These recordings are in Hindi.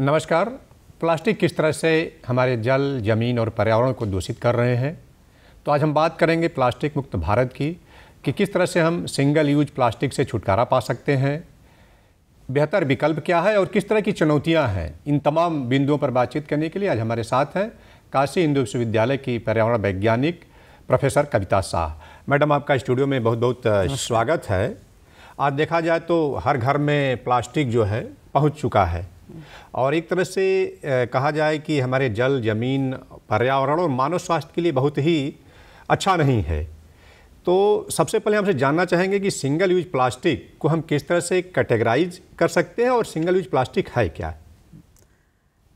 नमस्कार प्लास्टिक किस तरह से हमारे जल जमीन और पर्यावरण को दूषित कर रहे हैं तो आज हम बात करेंगे प्लास्टिक मुक्त भारत की कि किस तरह से हम सिंगल यूज प्लास्टिक से छुटकारा पा सकते हैं बेहतर विकल्प क्या है और किस तरह की चुनौतियां हैं इन तमाम बिंदुओं पर बातचीत करने के लिए आज हमारे साथ हैं काशी हिंदू विश्वविद्यालय की पर्यावरण वैज्ञानिक प्रोफेसर कविता शाह मैडम आपका स्टूडियो में बहुत बहुत स्वागत है आज देखा जाए तो हर घर में प्लास्टिक जो है पहुंच चुका है और एक तरह से कहा जाए कि हमारे जल जमीन पर्यावरण और मानव स्वास्थ्य के लिए बहुत ही अच्छा नहीं है तो सबसे पहले हमसे जानना चाहेंगे कि सिंगल यूज प्लास्टिक को हम किस तरह से कैटेगराइज कर सकते हैं और सिंगल यूज प्लास्टिक है क्या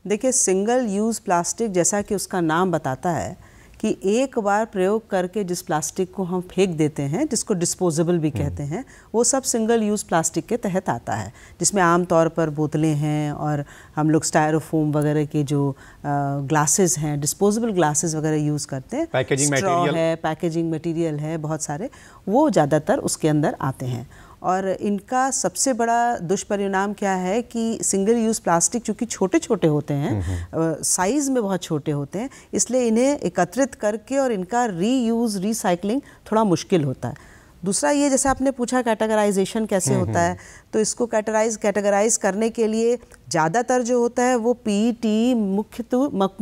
देखिए सिंगल यूज़ प्लास्टिक जैसा कि उसका नाम बताता है कि एक बार प्रयोग करके जिस प्लास्टिक को हम फेंक देते हैं जिसको डिस्पोजेबल भी हम्म। कहते हैं वो सब सिंगल यूज़ प्लास्टिक के तहत आता है जिसमें आम तौर पर बोतलें हैं और हम लोग स्टायरोफोम वगैरह के जो ग्लासेस हैं डिस्पोजेबल ग्लासेस वगैरह यूज़ करते हैं पैकेजिंग मटेरियल है पैकेजिंग मटेरियल है बहुत सारे वो ज़्यादातर उसके अंदर आते हैं और इनका सबसे बड़ा दुष्परिणाम क्या है कि सिंगल यूज़ प्लास्टिक चूँकि छोटे छोटे होते हैं साइज़ हम्म, हम्म। में बहुत छोटे होते हैं इसलिए इन्हें एकत्रित करके और इनका रीयूज़ रिसाइकलिंग थोड़ा मुश्किल होता है दूसरा ये जैसे आपने पूछा कैटेगराइजेशन कैसे हम्म, होता है तो इसको कैटेगराइज कैटेगराइज करने के लिए ज़्यादातर जो होता है वो पीईटी e मुख्य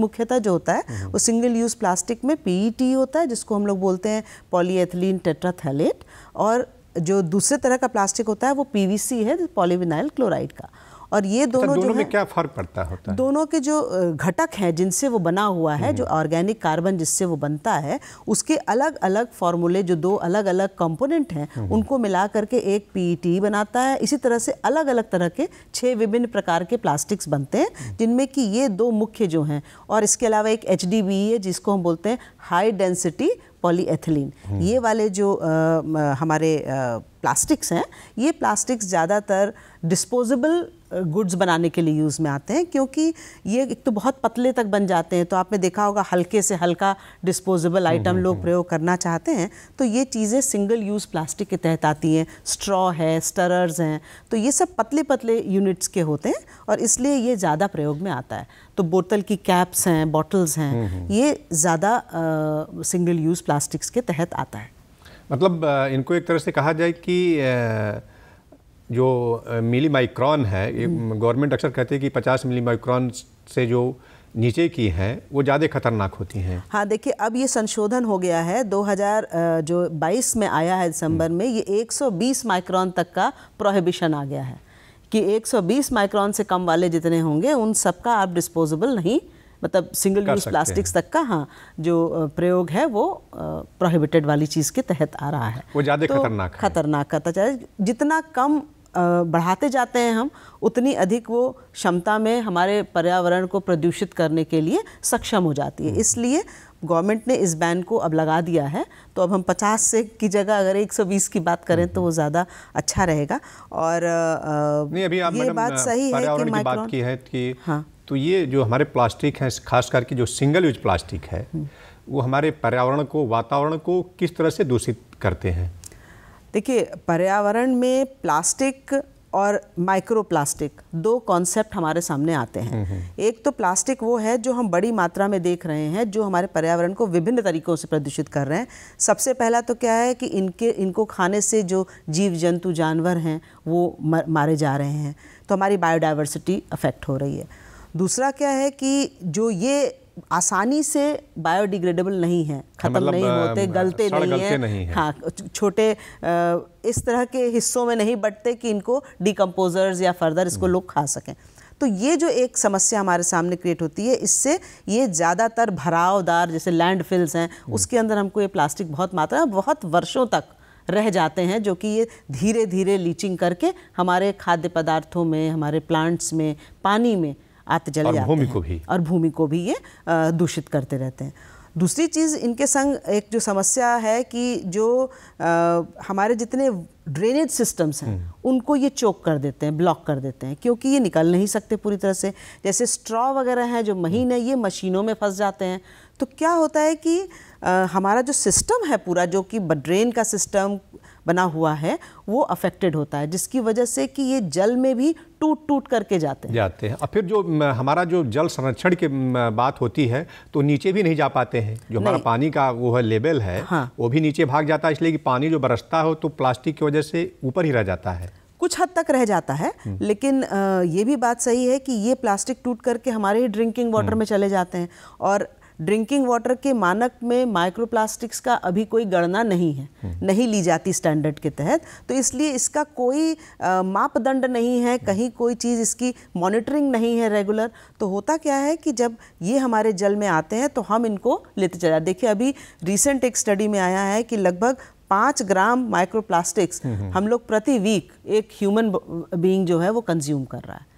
मुख्यतः जो होता है वो सिंगल यूज़ प्लास्टिक में पीईटी e होता है जिसको हम लोग बोलते हैं पॉलीएथिलीन टेट्राथैलेट और जो दूसरे तरह का प्लास्टिक होता है वो पीवीसी है पॉलीविनाइल क्लोराइड का और ये अच्छा, दोनों दोनों में क्या फर्क पड़ता होता है दोनों के जो घटक हैं जिनसे वो बना हुआ है जो हम्म। ऑर्गेनिक कार्बन जिससे वो बनता है उसके अलग अलग फार्मूले जो दो अलग अलग कंपोनेंट हैं हम्म। उनको मिला करके एक पी e बनाता है इसी तरह से अलग अलग तरह के छः विभिन्न प्रकार के प्लास्टिक्स बनते हैं हम्म। जिनमें कि ये दो मुख्य जो हैं और इसके अलावा एक एच e है जिसको हम बोलते हैं हाई डेंसिटी पॉलीएथिलीन ये वाले जो आ, हमारे आ, प्लास्टिक्स हैं ये प्लास्टिक्स ज़्यादातर डिस्पोजेबल गुड्स बनाने के लिए यूज़ में आते हैं क्योंकि ये एक तो बहुत पतले तक बन जाते हैं तो आपने देखा होगा हल्के से हल्का डिस्पोजेबल आइटम हम्म, हम्म, लोग हम्म। प्रयोग करना चाहते हैं तो ये चीज़ें सिंगल यूज़ प्लास्टिक के तहत आती हैं स्ट्रॉ है स्टरर्स हैं तो ये सब पतले पतले यूनिट्स के होते हैं और इसलिए ये ज़्यादा प्रयोग में आता है तो बोतल की कैप्स हैं बॉटल्स हैं ये ज़्यादा सिंगल यूज़ प्लास्टिक्स के तहत आता है मतलब इनको एक तरह से कहा जाए कि जो मिली माइक्रॉन है हम्म। गवर्नमेंट अक्सर कहते हैं कि 50 मिली माइक्रॉन से जो नीचे की हैं वो ज़्यादा खतरनाक होती हैं हाँ देखिए अब ये संशोधन हो गया है 2000 जो 22 में आया है दिसंबर हम्म। में ये 120 माइक्रॉन तक का प्रोहिबिशन आ गया है कि 120 माइक्रॉन से कम वाले जितने होंगे उन सबका आप डिस्पोजेबल नहीं मतलब सिंगल यूज प्लास्टिक्स तक का हाँ जो प्रयोग है वो प्रोहिबिटेड वाली चीज़ के तहत आ रहा है वो ज़्यादा तो खतरनाक खतरनाक करता तो जितना कम बढ़ाते जाते हैं हम उतनी अधिक वो क्षमता में हमारे पर्यावरण को प्रदूषित करने के लिए सक्षम हो जाती है हम्म। इसलिए गवर्नमेंट ने इस बैन को अब लगा दिया है तो अब हम 50 से की जगह अगर 120 की बात करें तो वो हम्म। ज़्यादा अच्छा रहेगा और आ, नहीं अभी आप ये बात सही है कि की बात की है कि हाँ तो ये जो हमारे प्लास्टिक हैं खास करके जो सिंगल यूज प्लास्टिक है हम्म। वो हमारे पर्यावरण को वातावरण को किस तरह से दूषित करते हैं देखिए पर्यावरण में प्लास्टिक और माइक्रो प्लास्टिक दो कॉन्सेप्ट हमारे सामने आते हैं हम्म, हम्म। एक तो प्लास्टिक वो है जो हम बड़ी मात्रा में देख रहे हैं जो हमारे पर्यावरण को विभिन्न तरीकों से प्रदूषित कर रहे हैं सबसे पहला तो क्या है कि इनके इनको खाने से जो जीव जंतु जानवर हैं वो मारे जा रहे हैं तो हमारी बायोडाइवर्सिटी अफेक्ट हो रही है दूसरा क्या है कि जो ये आसानी से बायोडिग्रेडेबल नहीं है हाँ, ख़त्म मतलब नहीं होते गलते नहीं, है, हाँ छोटे इस तरह के हिस्सों में नहीं बटते कि इनको डिकम्पोजर्स या फर्दर इसको हम्म। लोग खा सकें तो ये जो एक समस्या हमारे सामने क्रिएट होती है इससे ये ज़्यादातर भरावदार जैसे लैंडफिल्स हैं हम्म। उसके अंदर हमको ये प्लास्टिक बहुत मात्रा में बहुत वर्षों तक रह जाते हैं जो कि ये धीरे धीरे लीचिंग करके हमारे खाद्य पदार्थों में हमारे प्लांट्स में पानी में आते चले जाते हैं को भी और भूमि को भी ये दूषित करते रहते हैं दूसरी चीज़ इनके संग एक जो समस्या है कि जो आ, हमारे जितने ड्रेनेज सिस्टम्स हैं हम्म। उनको ये चोक कर देते हैं ब्लॉक कर देते हैं क्योंकि ये निकल नहीं सकते पूरी तरह से जैसे स्ट्रॉ वगैरह हैं जो महीन है हम्म। ये मशीनों में फंस जाते हैं तो क्या होता है कि आ, हमारा जो सिस्टम है पूरा जो कि ड्रेन का सिस्टम बना हुआ है वो अफेक्टेड होता है जिसकी वजह से कि ये जल में भी टूट टूट करके जाते हैं जाते हैं और फिर जो हमारा जो जल संरक्षण की बात होती है तो नीचे भी नहीं जा पाते हैं जो हमारा पानी का वो है लेवल है हाँ। वो भी नीचे भाग जाता है इसलिए कि पानी जो बरसता हो तो प्लास्टिक की वजह से ऊपर ही रह जाता है कुछ हद तक रह जाता है हम्म। लेकिन ये भी बात सही है कि ये प्लास्टिक टूट करके हमारे ही ड्रिंकिंग हम्म। वाटर में चले जाते हैं और ड्रिंकिंग वाटर के मानक में माइक्रोप्लास्टिक्स का अभी कोई गणना नहीं है नहीं ली जाती स्टैंडर्ड के तहत तो इसलिए इसका कोई मापदंड नहीं है कहीं कोई चीज़ इसकी मॉनिटरिंग नहीं है रेगुलर तो होता क्या है कि जब ये हमारे जल में आते हैं तो हम इनको लेते चला देखिए अभी रिसेंट एक स्टडी में आया है कि लगभग पाँच ग्राम माइक्रोप्लास्टिक्स हम्म, हम्म। हम लोग प्रति वीक एक ह्यूमन बींग जो है वो कंज्यूम कर रहा है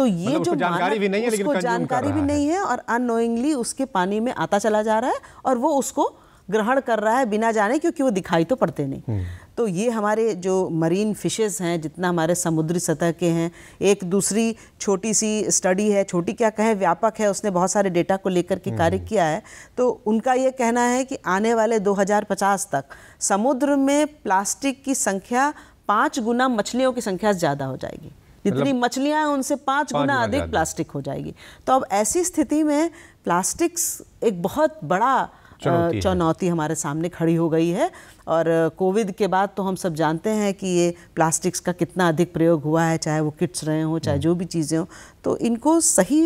तो ये मतलब जो जानकारी भी नहीं है उसको जानकारी भी नहीं है और अनोइंगली उसके पानी में आता चला जा रहा है और वो उसको ग्रहण कर रहा है बिना जाने क्योंकि वो दिखाई तो पड़ते नहीं हम्म। तो ये हमारे जो मरीन फिशेस हैं जितना हमारे समुद्री सतह के हैं एक दूसरी छोटी सी स्टडी है छोटी क्या कहें व्यापक है उसने बहुत सारे डेटा को लेकर के कार्य हम्म। किया है तो उनका ये कहना है कि आने वाले 2050 तक समुद्र में प्लास्टिक की संख्या पाँच गुना मछलियों की संख्या ज़्यादा हो जाएगी मतलब जितनी मछलियां हैं उनसे पाँच गुना अधिक प्लास्टिक हो जाएगी तो अब ऐसी स्थिति में प्लास्टिक्स एक बहुत बड़ा चुनौती, हमारे सामने खड़ी हो गई है और कोविड के बाद तो हम सब जानते हैं कि ये प्लास्टिक्स का कितना अधिक प्रयोग हुआ है चाहे वो किट्स रहे हों चाहे हम्म। जो भी चीज़ें हों तो इनको सही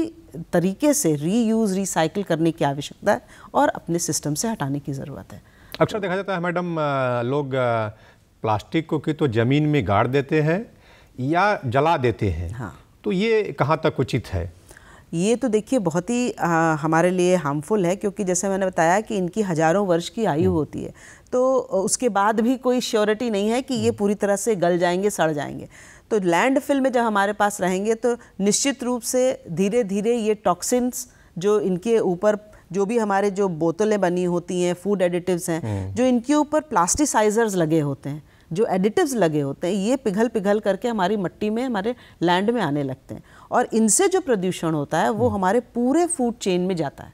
तरीके से रीयूज़ रिसाइकिल करने की आवश्यकता है और अपने सिस्टम से हटाने की ज़रूरत है अक्सर अच्छा देखा जाता है मैडम लोग प्लास्टिक को की तो ज़मीन में गाड़ देते हैं या जला देते हैं हाँ तो ये कहाँ तक उचित है ये तो देखिए बहुत ही हमारे लिए हार्मफुल है क्योंकि जैसे मैंने बताया कि इनकी हज़ारों वर्ष की आयु हम्म। होती है तो उसके बाद भी कोई श्योरिटी नहीं है कि ये हम्म। पूरी तरह से गल जाएंगे सड़ जाएंगे तो लैंड में जब हमारे पास रहेंगे तो निश्चित रूप से धीरे धीरे ये टॉक्सिन्स जो इनके ऊपर जो भी हमारे जो बोतलें बनी होती हैं फूड एडिटिव्स हैं हम्म। जो इनके ऊपर प्लास्टिसाइजर्स लगे होते हैं जो एडिटिव्स लगे होते हैं ये पिघल पिघल करके हमारी मिट्टी में हमारे लैंड में आने लगते हैं और इनसे जो प्रदूषण होता है वो हम्म। हमारे पूरे फूड चेन में जाता है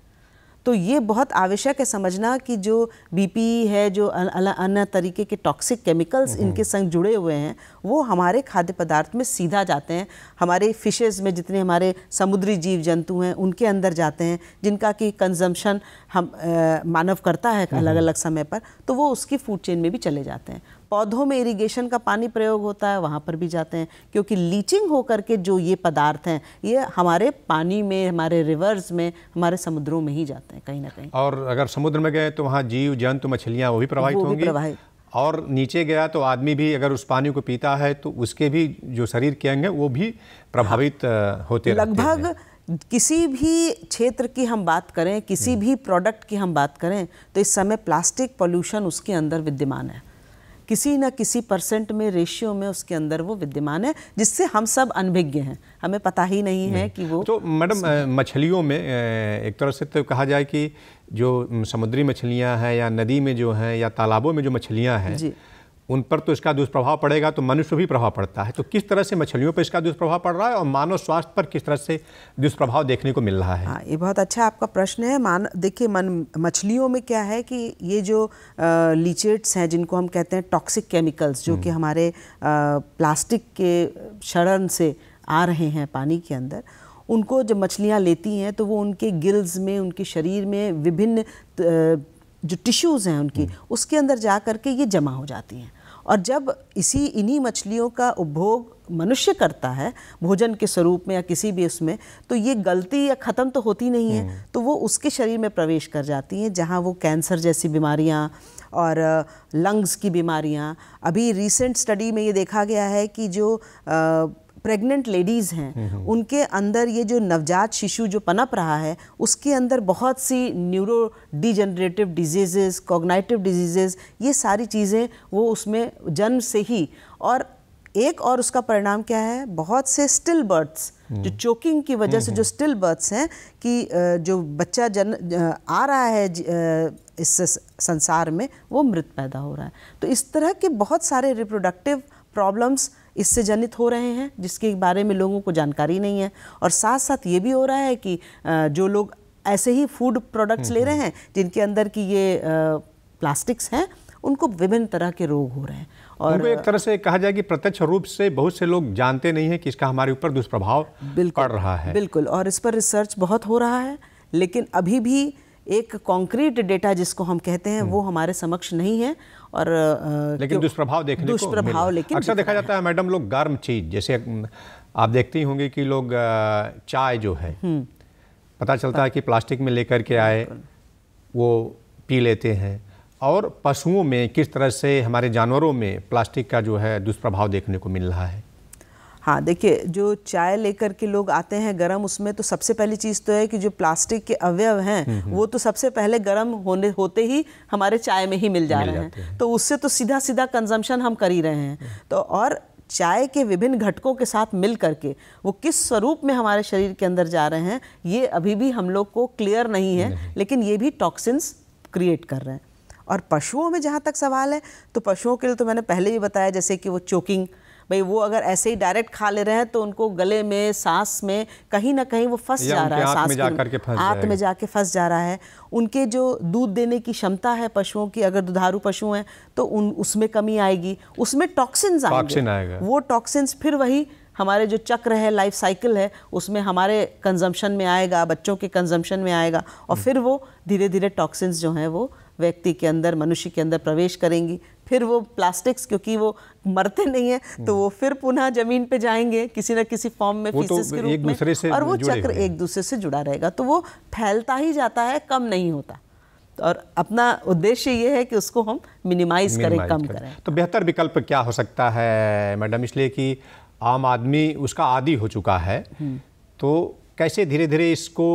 तो ये बहुत आवश्यक है समझना कि जो बीपी है जो अन्य तरीके के टॉक्सिक हम्म। केमिकल्स इनके संग जुड़े हुए हैं वो हमारे खाद्य पदार्थ में सीधा जाते हैं हमारे फिशेज में जितने हमारे समुद्री जीव जंतु हैं उनके अंदर जाते हैं जिनका कि कंजम्पशन हम आ, मानव करता है हम्म। अलग अलग समय पर तो वो उसकी फूड चेन में भी चले जाते हैं पौधों में इरिगेशन का पानी प्रयोग होता है वहाँ पर भी जाते हैं क्योंकि लीचिंग होकर के जो ये पदार्थ हैं ये हमारे पानी में हमारे रिवर्स में हमारे समुद्रों में ही जाते हैं कहीं ना कहीं और अगर समुद्र में गए तो वहाँ जीव जंतु मछलियाँ वो भी प्रभावित होंगी प्रभावित और नीचे गया तो आदमी भी अगर उस पानी को पीता है तो उसके भी जो शरीर के अंग हैं वो भी प्रभावित हाँ। होते लगभग किसी भी क्षेत्र की हम बात करें किसी हम्म। भी प्रोडक्ट की हम बात करें तो इस समय प्लास्टिक पोल्यूशन उसके अंदर विद्यमान है किसी न किसी परसेंट में रेशियो में उसके अंदर वो विद्यमान है जिससे हम सब अनभिज्ञ हैं हमें पता ही नहीं, नहीं। है कि वो तो मैडम मछलियों में एक तरह से तो कहा जाए कि जो समुद्री मछलियाँ हैं या नदी में जो हैं या तालाबों में जो मछलियाँ हैं उन पर तो इसका दुष्प्रभाव पड़ेगा तो मनुष्य भी प्रभाव पड़ता है तो किस तरह से मछलियों पर इसका दुष्प्रभाव पड़ रहा है और मानव स्वास्थ्य पर किस तरह से दुष्प्रभाव देखने को मिल रहा है हाँ ये बहुत अच्छा आपका प्रश्न है मान देखिए मन मछलियों में क्या है कि ये जो लीचेट्स हैं जिनको हम कहते हैं टॉक्सिक केमिकल्स जो कि हम्म। हमारे आ, प्लास्टिक के शरण से आ रहे हैं पानी के अंदर उनको जब मछलियाँ लेती हैं तो वो उनके गिल्स में उनके शरीर में विभिन्न जो टिश्यूज़ हैं उनकी हम्म। उसके अंदर जा कर के ये जमा हो जाती हैं और जब इसी इन्हीं मछलियों का उपभोग मनुष्य करता है भोजन के स्वरूप में या किसी भी उसमें तो ये गलती या ख़त्म तो होती नहीं है हम्म। तो वो उसके शरीर में प्रवेश कर जाती हैं जहाँ वो कैंसर जैसी बीमारियाँ और लंग्स की बीमारियाँ अभी रिसेंट स्टडी में ये देखा गया है कि जो प्रेग्नेंट लेडीज़ हैं उनके अंदर ये जो नवजात शिशु जो पनप रहा है उसके अंदर बहुत सी neuro degenerative diseases cognitive diseases ये सारी चीज़ें वो उसमें जन्म से ही और एक और उसका परिणाम क्या है बहुत से स्टिल बर्थ्स जो चोकिंग हम्म। की वजह से जो स्टिल बर्थ्स हैं कि जो बच्चा जन आ रहा है इस संसार में वो मृत पैदा हो रहा है तो इस तरह के बहुत सारे रिप्रोडक्टिव प्रॉब्लम्स इससे जनित हो रहे हैं जिसके बारे में लोगों को जानकारी नहीं है और साथ साथ ये भी हो रहा है कि जो लोग ऐसे ही फूड प्रोडक्ट्स हम्म, ले हम्म। रहे हैं जिनके अंदर की ये प्लास्टिक्स हैं उनको विभिन्न तरह के रोग हो रहे हैं और उनको एक तरह से कहा जाए कि प्रत्यक्ष रूप से बहुत से लोग जानते नहीं हैं कि इसका हमारे ऊपर दुष्प्रभाव पड़ रहा है बिल्कुल और इस पर रिसर्च बहुत हो रहा है लेकिन अभी भी एक कॉन्क्रीट डेटा जिसको हम कहते हैं वो हमारे समक्ष नहीं है और लेकिन दुष्प्रभाव देखने दुष्प्रभाव लेकिन अक्सर देखा जाता है मैडम लोग गर्म चीज़ जैसे आप देखती ही होंगी कि लोग चाय जो है हम्म। पता चलता है कि प्लास्टिक में लेकर के आए वो पी लेते हैं और पशुओं में किस तरह से हमारे जानवरों में प्लास्टिक का जो है दुष्प्रभाव देखने को मिल रहा है हाँ देखिए जो चाय लेकर के लोग आते हैं गर्म उसमें तो सबसे पहली चीज़ तो है कि जो प्लास्टिक के अवयव हैं हम्म, हम्म। वो तो सबसे पहले गर्म होने होते ही हमारे चाय में ही मिल जा रहे हैं तो उससे तो सीधा सीधा कंजम्पशन हम कर ही रहे हैं हम्म। तो और चाय के विभिन्न घटकों के साथ मिल करके वो किस स्वरूप में हमारे शरीर के अंदर जा रहे हैं ये अभी भी हम लोग को क्लियर नहीं है लेकिन ये भी टॉक्सिन्स क्रिएट कर रहे हैं और पशुओं में जहाँ तक सवाल है तो पशुओं के लिए तो मैंने पहले ही बताया जैसे कि वो चोकिंग भाई वो अगर ऐसे ही डायरेक्ट खा ले रहे हैं तो उनको गले में सांस में कहीं ना कहीं वो फंस जा रहा है सांस आँख में जाके फंस जा रहा है उनके जो दूध देने की क्षमता है पशुओं की अगर दुधारू पशु हैं तो उन उसमें कमी आएगी उसमें टॉक्सिन्स आएंगे वो टॉक्सिन्स फिर वही हमारे जो चक्र है लाइफ साइकिल है उसमें हमारे कंजम्पशन में आएगा बच्चों के कंजम्पशन में आएगा और हम्म। फिर वो धीरे धीरे टॉक्सिन्स जो हैं वो व्यक्ति के अंदर मनुष्य के अंदर प्रवेश करेंगी फिर वो प्लास्टिक्स क्योंकि वो मरते नहीं है हम्म। तो वो फिर पुनः जमीन पे जाएंगे किसी ना किसी फॉर्म में वो तो के रूप एक दूसरे से और वो चक्र एक दूसरे से जुड़ा रहेगा तो वो फैलता ही जाता है कम नहीं होता और अपना उद्देश्य ये है कि उसको हम मिनिमाइज करें कम करें। तो बेहतर विकल्प क्या हो सकता है मैडम इसलिए कि आम आदमी उसका आदि हो चुका है हम्म। तो कैसे धीरे धीरे इसको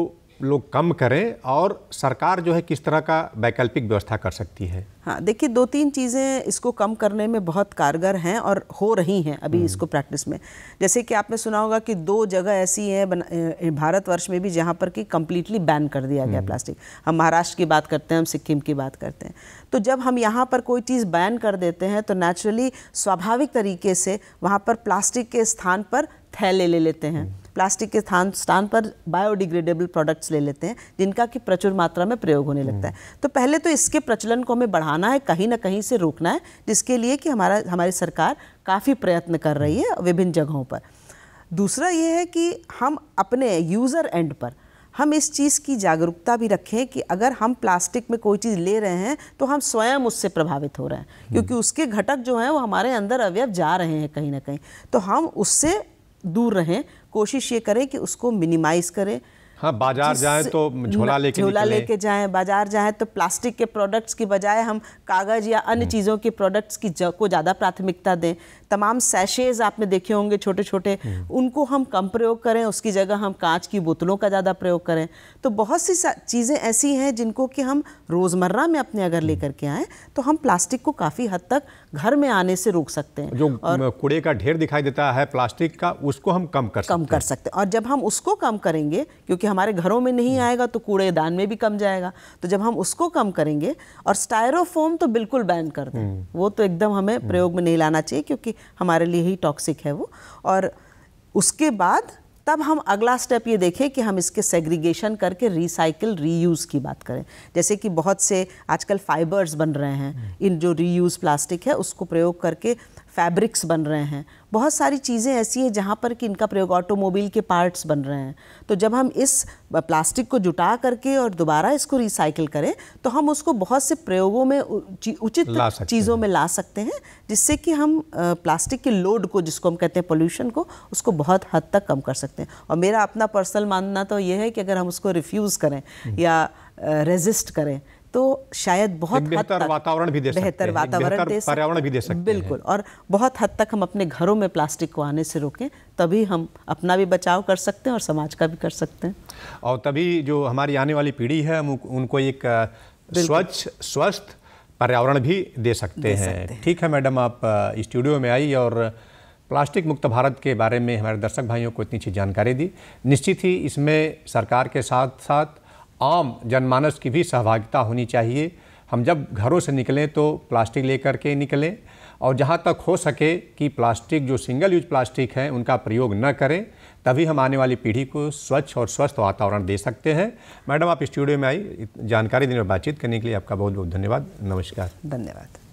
लोग कम करें और सरकार जो है किस तरह का वैकल्पिक व्यवस्था कर सकती है हाँ देखिए दो तीन चीज़ें इसको कम करने में बहुत कारगर हैं और हो रही हैं अभी हम्म। इसको प्रैक्टिस में जैसे कि आपने सुना होगा कि दो जगह ऐसी हैं भारतवर्ष में भी जहाँ पर कि कम्प्लीटली बैन कर दिया गया हम्म। प्लास्टिक हम महाराष्ट्र की बात करते हैं हम सिक्किम की बात करते हैं तो जब हम यहाँ पर कोई चीज़ बैन कर देते हैं तो नेचुरली स्वाभाविक तरीके से वहाँ पर प्लास्टिक के स्थान पर थैले ले लेते हैं हम्म। प्लास्टिक के स्थान स्थान पर बायोडिग्रेडेबल प्रोडक्ट्स ले लेते हैं जिनका कि प्रचुर मात्रा में प्रयोग होने लगता है तो पहले तो इसके प्रचलन को हमें बढ़ाना है कहीं ना कहीं से रोकना है जिसके लिए कि हमारा हमारी सरकार काफ़ी प्रयत्न कर रही है विभिन्न जगहों पर दूसरा ये है कि हम अपने यूज़र एंड पर हम इस चीज़ की जागरूकता भी रखें कि अगर हम प्लास्टिक में कोई चीज़ ले रहे हैं तो हम स्वयं उससे प्रभावित हो रहे हैं हम्म। क्योंकि उसके घटक जो हैं वो हमारे अंदर अवयव जा रहे हैं कहीं ना कहीं तो हम उससे दूर रहें कोशिश ये करें कि उसको मिनिमाइज करें हाँ बाजार जाए तो झोला लेके झोला लेके जाएं बाजार जाएं तो प्लास्टिक के प्रोडक्ट्स की बजाय हम कागज़ या अन्य हम्म। चीज़ों के प्रोडक्ट्स की को ज़्यादा प्राथमिकता दें तमाम सैशेज आपने देखे होंगे छोटे छोटे उनको हम कम प्रयोग करें उसकी जगह हम कांच की बोतलों का ज़्यादा प्रयोग करें तो बहुत सी चीज़ें ऐसी हैं जिनको कि हम रोज़मर्रा में अपने अगर लेकर के आएँ तो हम प्लास्टिक को काफ़ी हद तक घर में आने से रोक सकते हैं जो और कूड़े का ढेर दिखाई देता है प्लास्टिक का उसको हम कम कर कम कर सकते हैं और जब हम उसको कम करेंगे क्योंकि हमारे घरों में नहीं हम्म। आएगा तो कूड़ेदान में भी कम जाएगा तो जब हम उसको कम करेंगे और स्टायरोफोम तो बिल्कुल बैन कर दें हम्म। वो तो एकदम हमें हम्म। प्रयोग में नहीं लाना चाहिए क्योंकि हमारे लिए ही टॉक्सिक है वो और उसके बाद तब हम अगला स्टेप ये देखें कि हम इसके सेग्रीगेशन करके रिसाइकिल रीयूज़ की बात करें जैसे कि बहुत से आजकल फाइबर्स बन रहे हैं हम्म। इन जो रीयूज़ प्लास्टिक है उसको प्रयोग करके फैब्रिक्स बन रहे हैं बहुत सारी चीज़ें ऐसी हैं जहाँ पर कि इनका प्रयोग ऑटोमोबाइल के पार्ट्स बन रहे हैं तो जब हम इस प्लास्टिक को जुटा करके और दोबारा इसको रिसाइकिल करें तो हम उसको बहुत से प्रयोगों में उचित चीज़ों में ला सकते हैं जिससे कि हम प्लास्टिक के लोड को जिसको हम कहते हैं पोल्यूशन को उसको बहुत हद तक कम कर सकते हैं और मेरा अपना पर्सनल मानना तो ये है कि अगर हम उसको रिफ्यूज़ करें हम्म। या रेजिस्ट करें तो शायद बहुत बेहतर वातावरण भी दे बेहतर वातावरण दे पर्यावरण भी दे सकते बिल्कुल और बहुत हद तक हम अपने घरों में प्लास्टिक को आने से रोकें तभी हम अपना भी बचाव कर सकते हैं और समाज का भी कर सकते हैं और तभी जो हमारी आने वाली पीढ़ी है हम उनको एक स्वच्छ स्वस्थ पर्यावरण भी दे सकते हैं ठीक है मैडम आप स्टूडियो में आई और प्लास्टिक मुक्त भारत के बारे में हमारे दर्शक भाइयों को इतनी अच्छी जानकारी दी निश्चित ही इसमें सरकार के साथ साथ आम जनमानस की भी सहभागिता होनी चाहिए हम जब घरों से निकलें तो प्लास्टिक लेकर के निकलें और जहाँ तक हो सके कि प्लास्टिक जो सिंगल यूज प्लास्टिक हैं उनका प्रयोग न करें तभी हम आने वाली पीढ़ी को स्वच्छ और स्वस्थ वातावरण दे सकते हैं मैडम आप स्टूडियो में आई जानकारी देने और बातचीत करने के लिए आपका बहुत बहुत धन्यवाद नमस्कार धन्यवाद